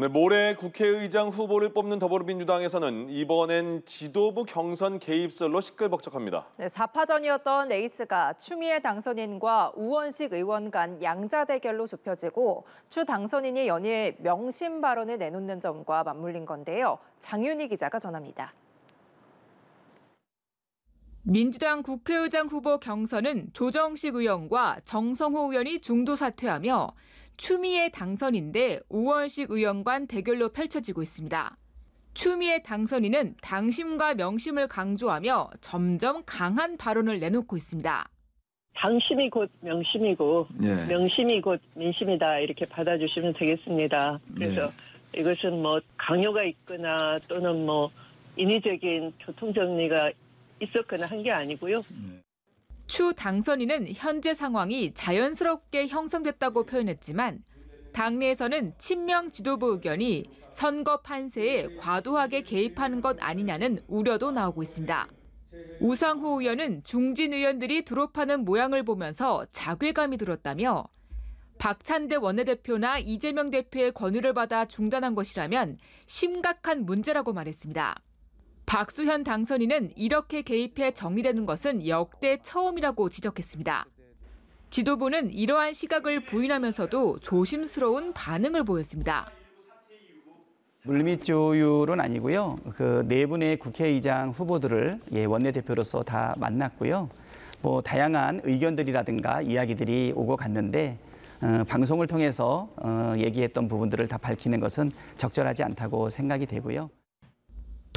네, 모레 국회의장 후보를 뽑는 더불어민주당에서는 이번엔 지도부 경선 개입설로 시끌벅적합니다. 네, 4파전이었던 레이스가 추미애 당선인과 우원식 의원 간 양자 대결로 좁혀지고 추 당선인이 연일 명심 발언을 내놓는 점과 맞물린 건데요. 장윤희 기자가 전합니다. 민주당 국회의장 후보 경선은 조정식 의원과 정성호 의원이 중도 사퇴하며 추미애 당선인데 우월식의원관 대결로 펼쳐지고 있습니다. 추미애 당선인은 당심과 명심을 강조하며 점점 강한 발언을 내놓고 있습니다. 당심이 곧 명심이고 예. 명심이 곧 민심이다 이렇게 받아주시면 되겠습니다. 그래서 예. 이것은 뭐 강요가 있거나 또는 뭐 인위적인 교통정리가 있었거나 한 게 아니고요. 예. 추 당선인은 현재 상황이 자연스럽게 형성됐다고 표현했지만 당내에서는 친명 지도부 의견이 선거 판세에 과도하게 개입하는 것 아니냐는 우려도 나오고 있습니다. 우상호 의원은 중진 의원들이 드롭하는 모양을 보면서 자괴감이 들었다며 박찬대 원내대표나 이재명 대표의 권유를 받아 중단한 것이라면 심각한 문제라고 말했습니다. 박수현 당선인은 이렇게 개입해 정리되는 것은 역대 처음이라고 지적했습니다. 지도부는 이러한 시각을 부인하면서도 조심스러운 반응을 보였습니다. 물밑 조율은 아니고요. 그네 분의 국회의장 후보들을 예, 원내대표로서 다 만났고요. 뭐 다양한 의견들이라든가 이야기들이 오고 갔는데 어, 방송을 통해서 어, 얘기했던 부분들을 다 밝히는 것은 적절하지 않다고 생각이 되고요.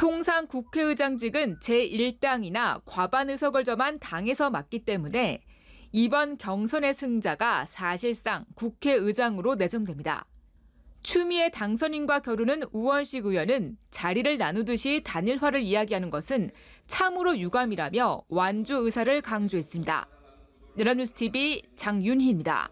통상 국회의장직은 제1당이나 과반 의석을 점한 당에서 맡기 때문에 이번 경선의 승자가 사실상 국회의장으로 내정됩니다. 추미애 당선인과 겨루는 우원식 의원은 자리를 나누듯이 단일화를 이야기하는 것은 참으로 유감이라며 완주 의사를 강조했습니다. 연합뉴스TV 장윤희입니다.